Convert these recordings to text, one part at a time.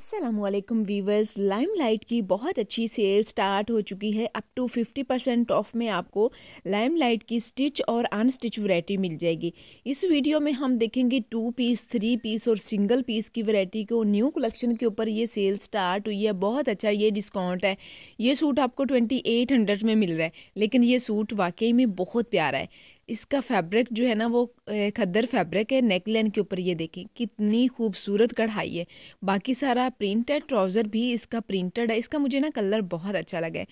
Aslam viewers light की बहुत अच्छी सेल स्टार्ट हो चुकी है अप टू 50 परसेंट ऑफ में आपको लाइम लाइट की स्टिच और अनस्टिच वरायटी मिल जाएगी इस वीडियो में हम देखेंगे टू पीस थ्री पीस और सिंगल पीस की वरायटी को न्यू कलेक्शन के ऊपर ये सेल स्टार्ट हुई है बहुत अच्छा ये डिस्काउंट है ये सूट आपको ट्वेंटी एट हंड्रेड में मिल रहा है लेकिन ये सूट वाकई में बहुत प्यारा है इसका फैब्रिक जो है ना वो खद्दर फैब्रिक है नेक के ऊपर ये देखें कितनी खूबसूरत कढ़ाई है बाकी सारा प्रिंटेड ट्राउज़र भी इसका प्रिंटेड है इसका मुझे ना कलर बहुत अच्छा लगा है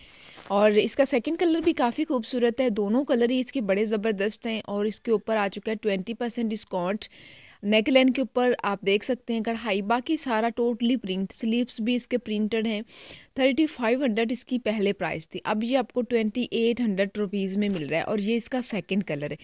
और इसका सेकंड कलर भी काफ़ी खूबसूरत है दोनों कलर ही इसके बड़े ज़बरदस्त हैं और इसके ऊपर आ चुका है twenty percent discount neck line के ऊपर आप देख सकते हैं कढ़ाई बाकी सारा टोटली प्रिंट स्लीव्स भी इसके प्रिंटेड हैं थर्टी फाइव हंड्रेड इसकी पहले प्राइस थी अब ये आपको ट्वेंटी एट हंड्रेड रुपीज़ में मिल रहा है और ये इसका सेकंड कलर है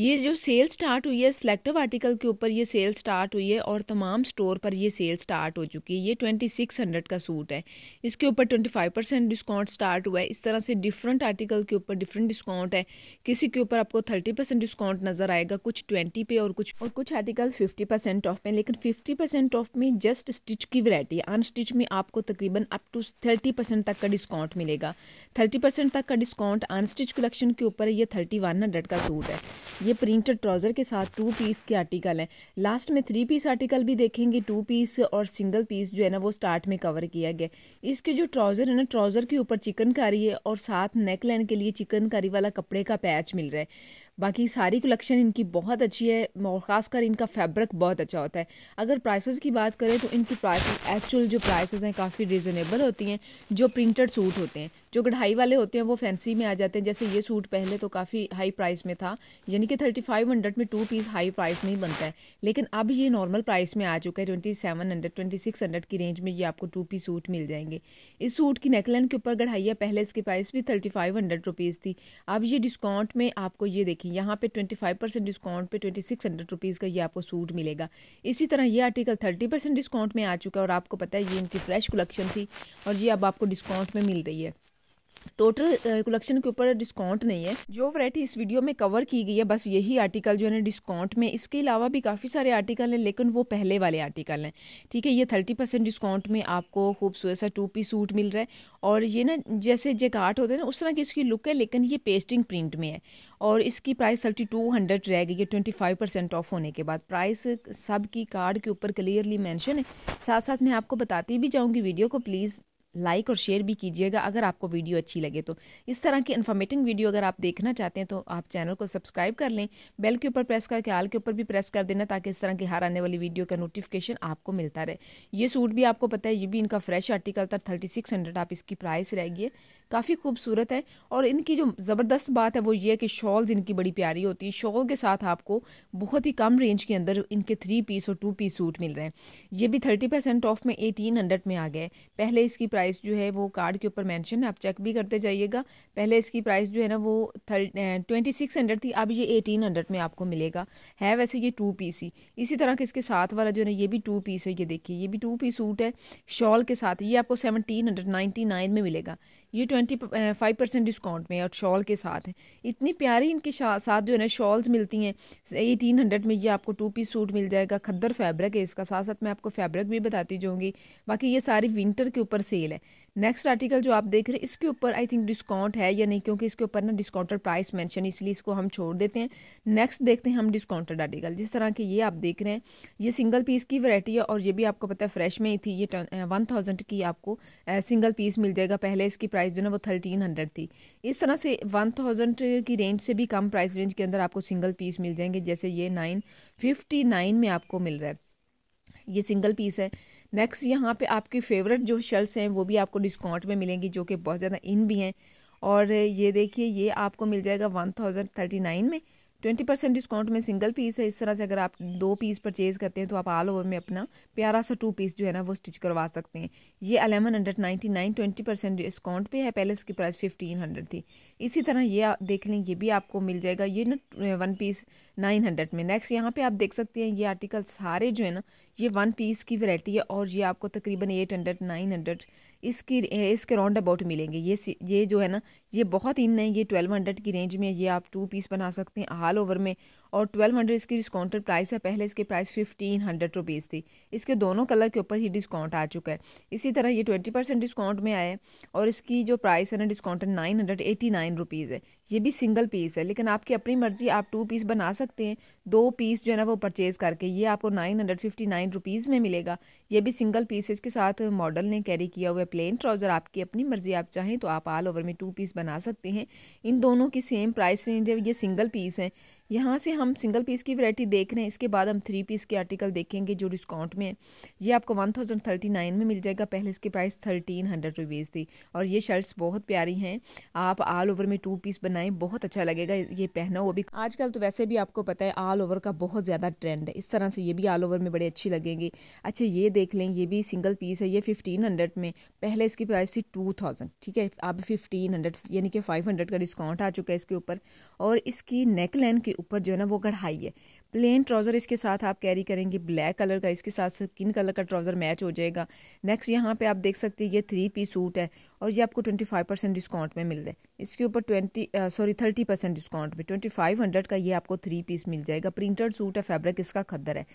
ये जो सेल स्टार्ट हुई है सिलेक्टिव आर्टिकल के ऊपर ये सेल स्टार्ट हुई है और तमाम स्टोर पर ये सेल स्टार्ट हो चुकी है ये ट्वेंटी सिक्स हंड्रेड का सूट है इसके ऊपर twenty five percent discount start हुआ है इस तरह से डिफरेंट आर्टिकल के ऊपर डिफरेंट डिस्काउंट है किसी के ऊपर आपको थर्टी परसेंट डिस्काउंट नज़र आएगा कुछ ट्वेंटी पे और कुछ और कुछ आर्टिकल फिफ्टी परसेंट ऑफ में लेकिन फिफ्टी परसेंट ऑफ में जस्ट स्टिच की वैरायटी अनस्टिच में आपको तकरीबन अप टू थर्टी परसेंट तक का डिस्काउंट मिलेगा थर्टी परसेंट तक का डिस्काउंट अनस्टिच कलेक्शन के ऊपर ये थर्टी वन हंड्रेड का सूट है ये प्रिंटेड ट्राउज़र के साथ टू पीस के आर्टिकल हैं लास्ट में थ्री पीस आर्टिकल भी देखेंगे टू पीस और सिंगल पीस जो है ना वो स्टार्ट में कवर किया गया इसके जो ट्राउज़र है ना ट्राउज़र के ऊपर चिकनकारी है और साथ नेक लाइन के लिए चिकनकारी वाला कपड़े का पैच मिल रहा है बाकी सारी कलेक्शन इनकी बहुत अच्छी है और ख़ासकर इनका फैब्रिक बहुत अच्छा होता है अगर प्राइसेस की बात करें तो इनकी प्राइस एक्चुअल जो प्राइसेस हैं काफ़ी रिजनेबल होती हैं जो प्रिंटेड सूट होते हैं जो कढ़ाई वाले होते हैं वो फैंसी में आ जाते हैं जैसे ये सूट पहले तो काफ़ी हाई प्राइस में था यानी कि थर्टी फाइव हंड्रेड में टू पीस हाई प्राइस में ही बनता है लेकिन अब ये नॉर्मल प्राइस में आ चुका है twenty seven hundred twenty six hundred की रेंज में ये आपको टू पीस सूट मिल जाएंगे इस सूट की नेकलाइन के ऊपर है पहले इसकी प्राइस भी थर्टी फाइव हंड्रेड रुपीज़ थी अब ये डिस्काउंट में आपको ये देखिए यहाँ पे ट्वेंटी फाइव परसेंट डिस्काउंट पे ट्वेंटी सिक्स हंड्रेड रुपीज़ का ये आपको सूट मिलेगा इसी तरह ये आर्टिकल थर्टी परसेंट डिस्काउंट में आ चुका है और आपको पता है ये इनकी फ्रेश कलेक्शन थी और ये अब आपको डिस्काउंट में मिल रही है टोटल कलेक्शन uh, के ऊपर डिस्काउंट नहीं है जो वरायटी इस वीडियो में कवर की गई है बस यही आर्टिकल जो है ना डिस्काउंट में इसके अलावा भी काफ़ी सारे आर्टिकल हैं लेकिन वो पहले वाले आर्टिकल हैं ठीक है ये थर्टी परसेंट डिस्काउंट में आपको खूबसूरत सा टू पी सूट मिल रहा है और ये ना जैसे काट होते हैं ना उस तरह की इसकी लुक है लेकिन ये पेस्टिंग प्रिंट में है और इसकी प्राइस थर्टी टू हंड्रेड रह गई है ट्वेंटी फाइव परसेंट ऑफ होने के बाद प्राइस सब की कार्ड के ऊपर क्लियरली मैंशन है साथ साथ मैं आपको बताती भी जाऊँगी वीडियो को प्लीज़ लाइक और शेयर भी कीजिएगा अगर आपको वीडियो अच्छी लगे तो इस तरह की इन्फॉर्मेटिंग वीडियो अगर आप देखना चाहते हैं तो आप चैनल को सब्सक्राइब कर लें बेल के ऊपर प्रेस करके आल के ऊपर भी प्रेस कर देना ताकि इस तरह की हार आने वाली वीडियो का नोटिफिकेशन आपको मिलता रहे ये सूट भी आपको पता है ये भी इनका फ्रेश आर्टिकल था थर्टी सिक्स हंड्रेड आप इसकी प्राइस रहेगी है काफ़ी खूबसूरत है और इनकी जो ज़बरदस्त बात है वो ये है कि शॉल्स इनकी बड़ी प्यारी होती है शॉल के साथ आपको बहुत ही कम रेंज के अंदर इनके थ्री पीस और टू पीस सूट मिल रहे हैं ये भी थर्टी परसेंट ऑफ में एटीन हंड्रेड में आ गए पहले इसकी प्राइस प्राइस जो है वो कार्ड के ऊपर मेंशन है आप चेक भी करते जाइएगा पहले इसकी प्राइस जो है ना वो ट्वेंटी सिक्स हंड्रेड थी अब ये एटीन हंड्रेड में आपको मिलेगा है वैसे ये टू पीस ही इसी तरह के इसके साथ वाला जो है ना ये भी टू पीस है ये देखिए ये भी टू पीस सूट है शॉल के साथ ये आपको सेवनटीन हंड्रेड नाइन्टी नाइन में मिलेगा ये ट्वेंटी फाइव परसेंट डिस्काउंट में और शॉल के साथ है इतनी प्यारी इनके साथ जो है ना शॉल्स मिलती हैं एटीन हंड्रेड में ये आपको टू पीस सूट मिल जाएगा खद्दर फैब्रिक है इसका साथ साथ मैं आपको फैब्रिक भी बताती जाऊँगी बाकी ये सारी विंटर के ऊपर सेल है नेक्स्ट आर्टिकल जो आप देख रहे हैं इसके ऊपर आई थिंक डिस्काउंट है या नहीं क्योंकि इसके ऊपर ना डिस्काउंटेड प्राइस मेंशन इसलिए इसको हम छोड़ देते हैं नेक्स्ट देखते हैं हम डिस्काउंटेड आर्टिकल जिस तरह के ये आप देख रहे हैं ये सिंगल पीस की वैरायटी है और ये भी आपको पता है फ्रेश में ही थी ये वन थाउजेंड की आपको सिंगल पीस मिल जाएगा पहले इसकी प्राइस जो ना वो थर्टीन हंड्रेड थी इस तरह से वन थाउजेंड की रेंज से भी कम प्राइस रेंज के अंदर आपको सिंगल पीस मिल जाएंगे जैसे ये नाइन फिफ्टी नाइन में आपको मिल रहा है ये सिंगल पीस है नेक्स्ट यहाँ पे आपकी फेवरेट जो शर्ट्स हैं वो भी आपको डिस्काउंट में मिलेंगी जो कि बहुत ज़्यादा इन भी हैं और ये देखिए ये आपको मिल जाएगा वन थाउजेंड थर्टी नाइन में ट्वेंटी परसेंट डिस्काउंट में सिंगल पीस है इस तरह से अगर आप दो पीस परचेज करते हैं तो आप ऑल ओवर में अपना प्यारा सा टू पीस जो है ना वो स्टिच करवा सकते हैं ये eleven hundred ninety nine twenty percent discount पे है पहले इसकी प्राइस फिफ्टीन हंड्रेड थी इसी तरह ये देख लें ये भी आपको मिल जाएगा ये ना वन पीस नाइन हंड्रेड में नेक्स्ट यहाँ पे आप देख सकते हैं ये आर्टिकल सारे जो है ना ये वन पीस की वैरायटी है और ये आपको तकरीबन एट हंड्रेड नाइन हंड्रेड इसकी इसके राउंड अबाउट मिलेंगे ये ये जो है ना ये बहुत इन है ये ट्वेल्व हंड्रेड की रेंज में ये आप टू पीस बना सकते हैं ऑल ओवर में और ट्वेल्व हंड्रेड इसकी डिस्काउंटेड प्राइस है पहले इसकी प्राइस फिफ्टीन हंड्रेड रुपीज़ थी इसके दोनों कलर के ऊपर ही डिस्काउंट आ चुका है इसी तरह ये ट्वेंटी परसेंट डिस्काउंट में आया है और इसकी जो प्राइस है ना discounted nine hundred eighty nine rupees है ये भी सिंगल पीस है लेकिन आपकी अपनी मर्जी आप टू पीस बना सकते हैं दो पीस जो है ना वो परचेज़ करके ये आपको nine hundred fifty nine rupees में मिलेगा ये भी सिंगल पीस इसके साथ मॉडल ने कैरी किया हुआ प्लेन ट्राउज़र आपकी अपनी मर्जी आप चाहें तो आप ऑल ओवर में टू पीस बना सकते हैं इन दोनों की सेम प्राइस रेंज है ये सिंगल पीस हैं यहाँ से हम सिंगल पीस की वैरायटी देख रहे हैं इसके बाद हम थ्री पीस के आर्टिकल देखेंगे जो डिस्काउंट में है ये आपको वन थाउजेंड थर्टी नाइन में मिल जाएगा पहले इसकी प्राइस थर्टीन हंड्रेड रुपीज़ थी और ये शर्ट्स बहुत प्यारी हैं आप ऑल ओवर में टू पीस बनाएं बहुत अच्छा लगेगा ये पहना वो भी आजकल तो वैसे भी आपको पता है ऑल ओवर का बहुत ज़्यादा ट्रेंड है इस तरह से ये भी ऑल ओवर में बड़े अच्छी लगेंगे अच्छा ये देख लें ये भी सिंगल पीस है ये फिफ्टीन हंड्रेड में पहले इसकी प्राइस थी टू थाउजेंड ठीक है अब फिफ्टीन हंड्रेड यानी कि फाइव हंड्रेड का डिस्काउंट आ चुका है इसके ऊपर और इसकी नेक लाइन के ऊपर जो है ना वो कढ़ाई है प्लेन ट्राउज़र इसके साथ आप कैरी करेंगे ब्लैक कलर का इसके साथ स्किन कलर का ट्राउज़र मैच हो जाएगा नेक्स्ट यहाँ पे आप देख सकते हैं ये थ्री पी सूट है और ये आपको ट्वेंटी फाइव परसेंट डिस्काउंट में मिल रहा है इसके ऊपर twenty sorry thirty percent discount में ट्वेंटी फाइव हंड्रेड का ये आपको थ्री पीस मिल जाएगा प्रिंटेड सूट है फैब्रिक इसका खद्दर है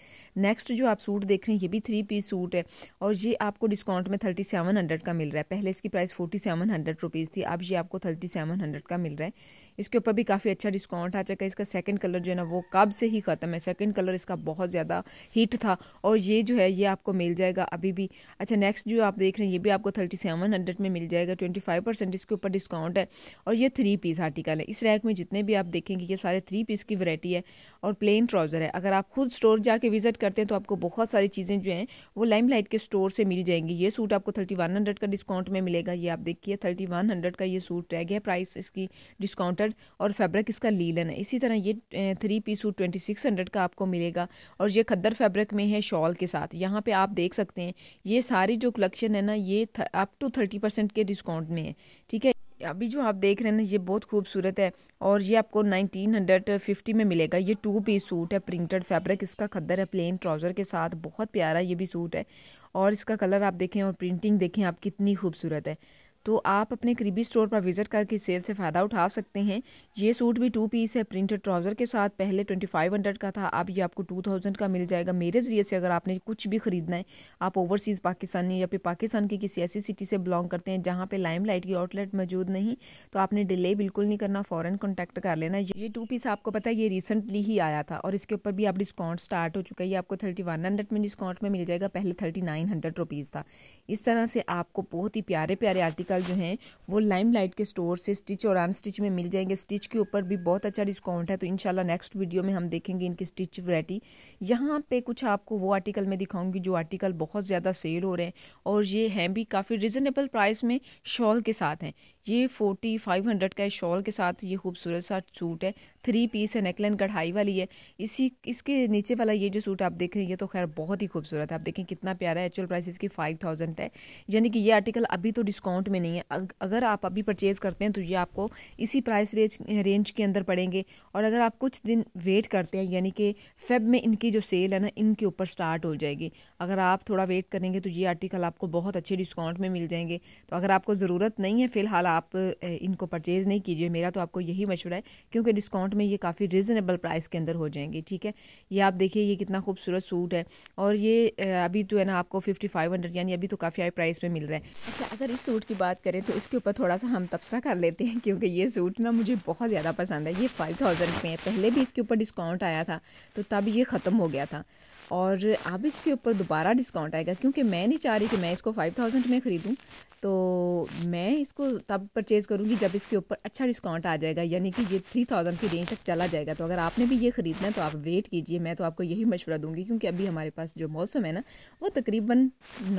नेक्स्ट जो आप सूट देख रहे हैं ये भी थ्री पीस सूट है और ये आपको डिस्काउंट में थर्टी सेवन हंड्रेड का मिल रहा है पहले इसकी price forty seven hundred rupees थी अब ये आपको थर्टी सेवन हंड्रेड का मिल रहा है इसके ऊपर भी काफ़ी अच्छा डिस्काउंट आ चुका है इसका सेकेंड कलर जो है ना वो कब से ही खत्म था मैं सेकंड कलर इसका बहुत ज़्यादा हीट था और ये जो है ये आपको मिल जाएगा अभी भी अच्छा नेक्स्ट जो आप देख रहे हैं ये भी आपको थर्टी सेवन हंड्रेड में मिल जाएगा ट्वेंटी फाइव परसेंट इसके ऊपर डिस्काउंट है और ये थ्री पीस आर्टिकल है इस रैक में जितने भी आप देखेंगे ये सारे थ्री पीस की वरायटी है और प्लेन ट्राउज़र है अगर आप खुद स्टोर जाके विजिट करते हैं तो आपको बहुत सारी चीज़ें जो हैं वो लाइम के स्टोर से मिल जाएंगी ये सूट आपको थर्टी वन हंड्रेड का डिस्काउंट में मिलेगा ये आप देखिए थर्टी वन हंड्रेड का ये सूट रह गया प्राइस इसकी डिस्काउंटेड और फैब्रिक इसका लीलन है इसी तरह ये three piece suit twenty six hundred का आपको मिलेगा और ये खद्दर फैब्रिक में है शॉल के साथ यहाँ पे आप देख सकते हैं ये सारी जो कलेक्शन है ना ये अप टू थर्टी परसेंट के डिस्काउंट में है ठीक है अभी जो आप देख रहे हैं ना ये बहुत खूबसूरत है और ये आपको नाइनटीन हंड्रेड फिफ्टी में मिलेगा ये टू पीस सूट है प्रिंटेड फैब्रिक इसका खद्दर है प्लेन ट्राउज़र के साथ बहुत प्यारा ये भी सूट है और इसका कलर आप देखें और प्रिंटिंग देखें आप कितनी खूबसूरत है तो आप अपने करीबी स्टोर पर विजिट करके सेल से फ़ायदा उठा सकते हैं ये सूट भी टू पीस है प्रिंटेड ट्राउज़र के साथ पहले ट्वेंटी फाइव हंड्रेड का था अब ये आपको टू थाउजेंड का मिल जाएगा मेरे ज़रिए से अगर आपने कुछ भी ख़रीदना है आप ओवरसीज़ पाकिस्तानी या फिर पाकिस्तान की किसी ऐसी सिटी से बिलोंग करते हैं जहाँ पर लाइम लाइट की आउटलेट मौजूद नहीं तो आपने डिले बिल्कुल नहीं करना फ़ौरन कॉन्टैक्ट कर लेना ये टू पीस आपको पता है ये रिसेंटली ही आया था और इसके ऊपर भी आप डिस्काउंट स्टार्ट हो चुका है ये आपको थर्टी वन हंड्रेड में डिस्काउंट में मिल जाएगा पहले थर्टी नाइन हंड्रेड रुपीज़ था इस तरह से आपको बहुत ही प्यारे प्यारे आर्टिकल आजकल जो हैं वो लाइम लाइट के स्टोर से स्टिच और अनस्टिच में मिल जाएंगे स्टिच के ऊपर भी बहुत अच्छा डिस्काउंट है तो इनशाला नेक्स्ट वीडियो में हम देखेंगे इनकी स्टिच वरायटी यहाँ पे कुछ आपको वो आर्टिकल मैं दिखाऊंगी जो आर्टिकल बहुत ज़्यादा सेल हो रहे हैं और ये हैं भी काफ़ी रिजनेबल प्राइस में शॉल के साथ हैं ये फोर्टी फाइव हंड्रेड का शॉल के साथ ये खूबसूरत सा सूट है थ्री पीस है नेकलाइन कढ़ाई वाली है इसी इसके नीचे वाला ये जो सूट आप देख रहे हैं ये तो खैर बहुत ही खूबसूरत है आप देखें कितना प्यारा है एक्चुअल प्राइस इसकी फाइव थाउजेंड है यानी कि ये आर्टिकल अभी तो डिस्काउंट में नहीं है अगर आप अभी परचेज़ करते हैं तो ये आपको इसी प्राइस रेंज रेंज के अंदर पड़ेंगे और अगर आप कुछ दिन वेट करते हैं यानी कि फेब में इनकी जो सेल है ना इनके ऊपर स्टार्ट हो जाएगी अगर आप थोड़ा वेट करेंगे तो ये आर्टिकल आपको बहुत अच्छे डिस्काउंट में मिल जाएंगे तो अगर आपको ज़रूरत नहीं है फ़िलहाल आप इनको परचेज़ नहीं कीजिए मेरा तो आपको यही मशवरा है क्योंकि डिस्काउंट आठ में ये काफ़ी रिजनेबल प्राइस के अंदर हो जाएंगे ठीक है ये आप देखिए ये कितना खूबसूरत सूट है और ये अभी तो है ना आपको फिफ्टी फाइव हंड्रेड यानी अभी तो काफ़ी हाई प्राइस में मिल रहा है अच्छा अगर इस सूट की बात करें तो इसके ऊपर थोड़ा सा हम तबसरा कर लेते हैं क्योंकि ये सूट ना मुझे बहुत ज़्यादा पसंद है ये फाइव थाउजेंड में है पहले भी इसके ऊपर डिस्काउंट आया था तो तब ये ख़त्म हो गया था और अब इसके ऊपर दोबारा डिस्काउंट आएगा क्योंकि मैं नहीं चाह रही कि मैं इसको फाइव थाउजेंड में ख़रीदूँ तो मैं इसको तब परचेज़ करूँगी जब इसके ऊपर अच्छा डिस्काउंट आ जाएगा यानी कि ये थ्री थाउजेंड की रेंज तक चला जाएगा तो अगर आपने भी ये ख़रीदना है तो आप वेट कीजिए मैं तो आपको यही मशवरा दूंगी क्योंकि अभी हमारे पास जो मौसम है ना वो तकरीबन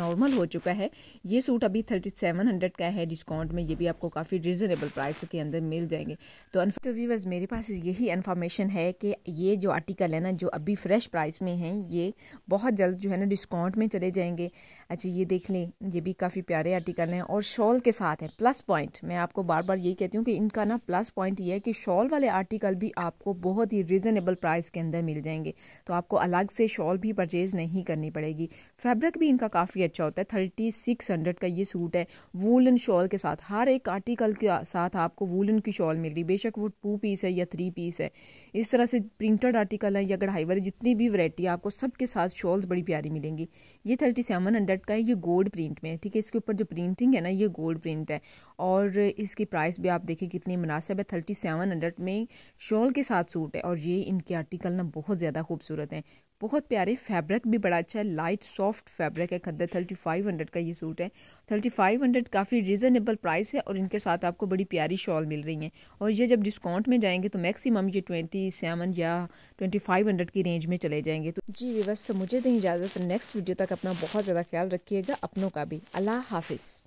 नॉर्मल हो चुका है ये सूट अभी थर्टी सेवन हंड्रेड का है डिस्काउंट में ये भी आपको काफ़ी रिजनेबल प्राइस के अंदर मिल जाएंगे तो व्यूवर्स मेरे पास यही इन्फॉर्मेशन है कि ये जो आर्टिकल है ना जो अभी फ्रेश प्राइस में है ये बहुत जल्द जो है ना डिस्काउंट में चले जाएँगे अच्छा ये देख लें ये भी काफ़ी प्यारे आर्टिकल लें और शॉल के साथ है प्लस पॉइंट मैं आपको बार बार यही कहती हूँ कि इनका ना प्लस पॉइंट ये है कि शॉल वाले आर्टिकल भी आपको बहुत ही रिजनेबल प्राइस के अंदर मिल जाएंगे तो आपको अलग से शॉल भी परचेज़ नहीं करनी पड़ेगी फैब्रिक भी इनका काफ़ी अच्छा होता है थर्टी सिक्स हंड्रेड का ये सूट है वूलन शॉल के साथ हर एक आर्टिकल के साथ आपको वूलन की शॉल मिल रही बेशक वो टू पीस है या थ्री पीस है इस तरह से प्रिंटेड आर्टिकल है या कढ़ाई वाली जितनी भी वरायटी आपको सबके साथ शॉल्स बड़ी प्यारी मिलेंगी ये थर्टी सेवन हंड्रेड का है ये गोल्ड प्रिंट में है ठीक है इसके ऊपर जो प्रिंट ठीक है ना ये गोल्ड प्रिंट है और इसकी प्राइस भी आप देखें कितनी मुनासिब है थर्टी सेवन हंड्रेड में शॉल के साथ सूट है और ये इनके आर्टिकल ना बहुत ज़्यादा खूबसूरत हैं बहुत प्यारे फैब्रिक भी बड़ा अच्छा है लाइट सॉफ्ट फैब्रिक है खद्दर थर्टी फाइव हंड्रेड का ये सूट है थर्टी फाइव हंड्रेड काफ़ी रीजनेबल प्राइस है और इनके साथ आपको बड़ी प्यारी शॉल मिल रही है और ये जब डिस्काउंट में जाएंगे तो मैक्सिमम ये ट्वेंटी सेवन या ट्वेंटी फाइव हंड्रेड की रेंज में चले जाएंगे तो जी बस मुझे दें इजाज़त नेक्स्ट वीडियो तक अपना बहुत ज़्यादा ख्याल रखिएगा अपनों का भी अल्लाह हाफिज़